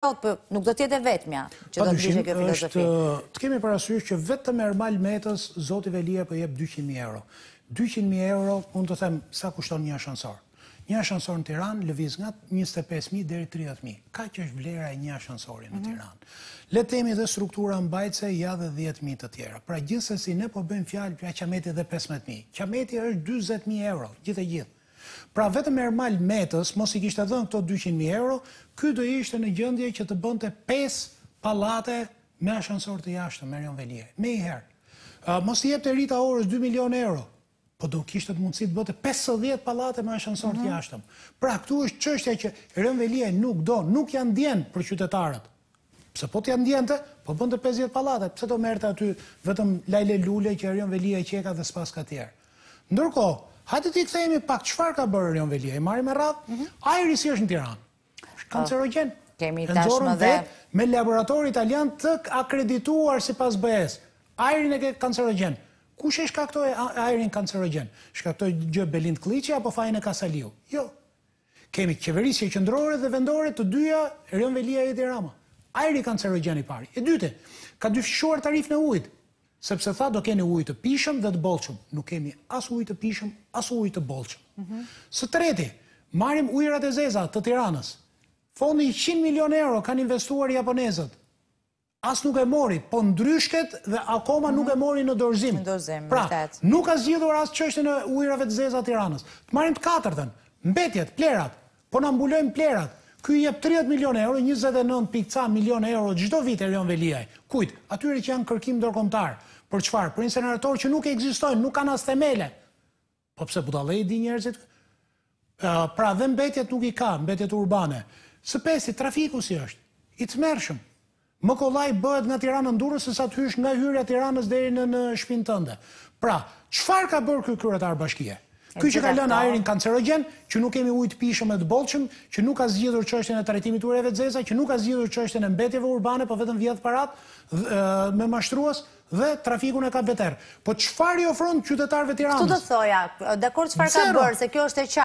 Po, po, nuk do tjetë e vetëmja që do të bishë e filozofi. Të kemi parasysh që vetëm Ermal Metës, Zotive Lia për po jep 200.000 euro. 200.000 euro, unë të them, sa kushton një ashansor? Një ashansor në Tiran lëviz nga 25.000 deri 30.000. Ka që është vlera e një ashansori në mhm. Tiran. Letemi dhe struktura bajtëse, ja dhe 10.000 të tjera. Pra gjithë se si ne po bëjmë fjallë për a qameti dhe 15.000. Qameti është 20.000 euro, gjithë e gjithë. Pra vetëm e metës, mos i kishtë edhe në këto 200.000 euro, këtë do ishte në gjëndje që të bënte 5 palate me ashenësor të jashtë, me rion me i herë. Mos i e të rita orës 2 milion euro, po do kishtë të mundësi të bëte 50 palate me ashenësor të mhm. jashtë. Pra këtu është qështja që rion venje nuk do, nuk janë djenë për qytetarët. Pse po të janë djenë të, po bëndë 50 palate, pse do merte aty vetëm lajle lule që rion Velia e qeka dhe spaska tjerë. Ndërko, Hajde t'i kthehemi pak çfarë ka bërë Rion Velia? I marrim me radhë. Mhm. Ajri si është në Tiranë? Është po, kancerogjen. Kemi tashmë dhe me laborator italian të akredituar sipas BE-s. Ajrin e ke kancerogjen. Kush e shkaktoi ajrin kancerogjen? Shkaktoi gjë Belind Klici apo fajnë e Kasaliu? Jo. Kemi qeverisje qendrore dhe vendore të dyja Rion Velia e Tirana. Ajri kancerogjen i parë. E dytë, ka dyfshuar tarifën e ujit sepse tha do keni ujtë pishëm dhe të bolqëm. Nuk kemi as ujtë pishëm, as ujtë bolqëm. Së treti, marim ujrat e zeza të tiranës. Fondi 100 milion euro kanë investuar japonezët. As nuk e mori, po ndryshket dhe akoma nuk e mori në dorëzim. Pra, nuk ka zgjidhur as është në ujrave të zeza tiranës. Të marim të katërtën, mbetjet, plerat, po në mbulojmë plerat, Kuj jep 30 milion e euro, 29 pikca milion e euro gjitho vit e rion veliaj. Kujt, atyri që janë kërkim dërkomtar. Për qëfar? Për inseneratorë që nuk e egzistojnë, nuk kanë as themele. Po pëse budale i di njerëzit? Pra dhe mbetjet nuk i ka, mbetjet urbane. Së pesi, trafiku si është, i të mershëm. Më kollaj bëhet nga tiranë ndurës, sësa të hysh nga hyrja tiranës dhe në shpinë tënde. Pra, qëfar ka bërë kërët arë bashkije? Ky që ka lënë ajrin kancerogen, që nuk kemi ujtë pishëm e të bolqëm, që nuk ka zgjidhur që është e trajtimit të ureve të zesa, që nuk ka zgjidhur që është e në mbetjeve urbane, po vetëm vjetë parat me mashtruas dhe trafiku e po ka beter. Po qëfar i ofronë të tiranës? Këtu të thoja, dhe kur qëfar ka bërë, se kjo është e q